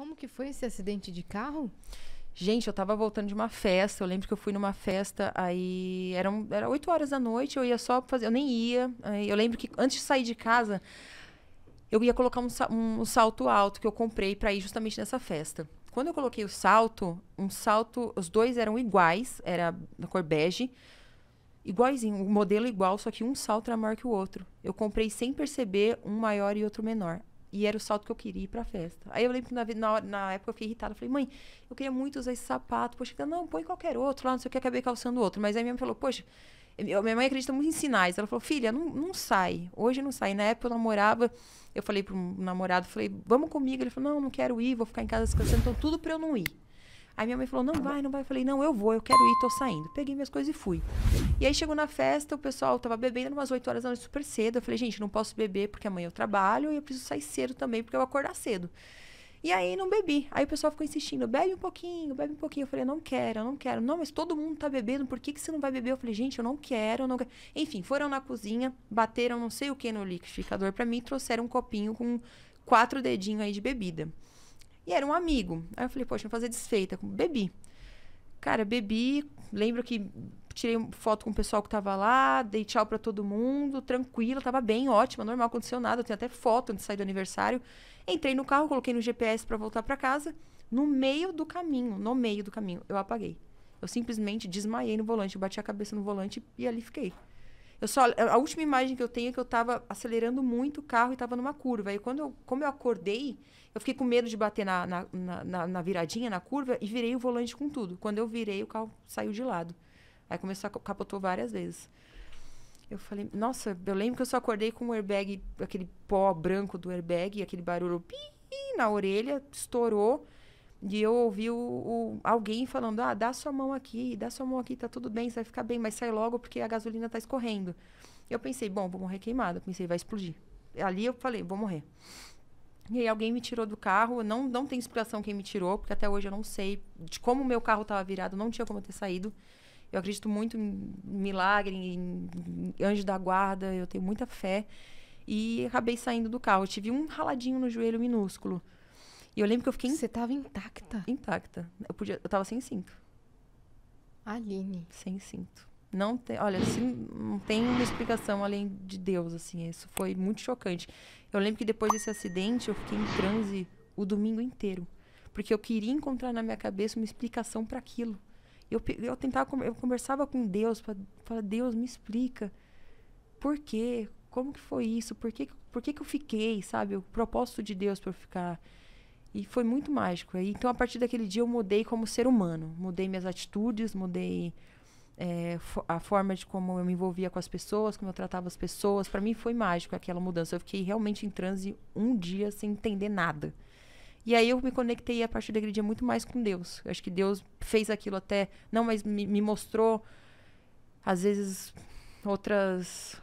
Como que foi esse acidente de carro? Gente, eu tava voltando de uma festa. Eu lembro que eu fui numa festa, aí eram era 8 horas da noite, eu ia só fazer, eu nem ia. eu lembro que antes de sair de casa, eu ia colocar um, um, um salto alto que eu comprei para ir justamente nessa festa. Quando eu coloquei o salto, um salto, os dois eram iguais, era da cor bege, iguaizinho, o um modelo igual, só que um salto era maior que o outro. Eu comprei sem perceber um maior e outro menor. E era o salto que eu queria ir pra festa. Aí eu lembro que na, na, na época eu fiquei irritada. falei, mãe, eu queria muito usar esse sapato. Poxa, não, põe qualquer outro lá, não sei o que, acabei calçando outro. Mas aí minha mãe falou, poxa, eu, minha mãe acredita muito em sinais. Ela falou, filha, não, não sai. Hoje não sai. Na época eu namorava, eu falei pro namorado, falei, vamos comigo. Ele falou, não, não quero ir, vou ficar em casa descansando. Então tudo pra eu não ir. Aí minha mãe falou: não vai, não vai. Eu falei: não, eu vou, eu quero ir, tô saindo. Peguei minhas coisas e fui. E aí chegou na festa, o pessoal tava bebendo umas 8 horas da noite, super cedo. Eu falei: gente, não posso beber porque amanhã eu trabalho e eu preciso sair cedo também porque eu vou acordar cedo. E aí não bebi. Aí o pessoal ficou insistindo, bebe um pouquinho, bebe um pouquinho. Eu falei, não quero, não quero. Não, mas todo mundo tá bebendo, por que, que você não vai beber? Eu falei, gente, eu não quero, eu não quero. Enfim, foram na cozinha, bateram não sei o que no liquidificador para mim e trouxeram um copinho com quatro dedinhos aí de bebida. E era um amigo. Aí eu falei, poxa, vou fazer desfeita. Bebi. Cara, bebi. Lembro que tirei foto com o pessoal que tava lá, dei tchau pra todo mundo, tranquila, tava bem, ótima, normal, aconteceu nada. Eu tenho até foto antes de sair do aniversário. Entrei no carro, coloquei no GPS para voltar para casa. No meio do caminho, no meio do caminho, eu apaguei. Eu simplesmente desmaiei no volante, bati a cabeça no volante e ali fiquei. Eu só, a última imagem que eu tenho é que eu estava acelerando muito o carro e estava numa curva. E quando eu, como eu acordei, eu fiquei com medo de bater na, na, na, na viradinha, na curva, e virei o volante com tudo. Quando eu virei, o carro saiu de lado. Aí começou a capotou várias vezes. Eu falei, nossa, eu lembro que eu só acordei com o airbag, aquele pó branco do airbag, aquele barulho pi, na orelha, estourou. E eu ouvi o, o, alguém falando: ah, dá sua mão aqui, dá sua mão aqui, tá tudo bem, você vai ficar bem, mas sai logo porque a gasolina tá escorrendo. Eu pensei: bom, vou morrer queimada. Pensei: vai explodir. Ali eu falei: vou morrer. E aí alguém me tirou do carro, não, não tem explicação quem me tirou, porque até hoje eu não sei de como o meu carro estava virado, não tinha como eu ter saído. Eu acredito muito em milagre, em, em anjo da guarda, eu tenho muita fé. E acabei saindo do carro. Eu tive um raladinho no joelho minúsculo. E eu lembro que eu fiquei. Você tava intacta? Intacta. Eu, podia, eu tava sem cinto. Aline. Sem cinto. Não tem, olha, assim, não tem uma explicação além de Deus, assim. Isso foi muito chocante. Eu lembro que depois desse acidente, eu fiquei em transe o domingo inteiro. Porque eu queria encontrar na minha cabeça uma explicação para aquilo. Eu, eu tentava, eu conversava com Deus, para Deus, me explica. Por quê? Como que foi isso? Por que, por que, que eu fiquei, sabe? O propósito de Deus para eu ficar. E foi muito mágico. Então, a partir daquele dia, eu mudei como ser humano. Mudei minhas atitudes, mudei é, a forma de como eu me envolvia com as pessoas, como eu tratava as pessoas. Para mim, foi mágico aquela mudança. Eu fiquei realmente em transe um dia sem entender nada. E aí eu me conectei a partir daquele dia muito mais com Deus. Eu acho que Deus fez aquilo até. Não, mas me, me mostrou, às vezes, outras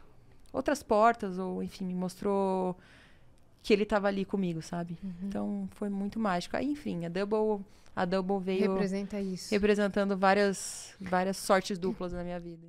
outras portas, ou enfim, me mostrou que ele estava ali comigo, sabe? Uhum. Então foi muito mágico. Aí, enfim, a Double, a Double veio representa isso. representando várias várias sortes duplas na minha vida.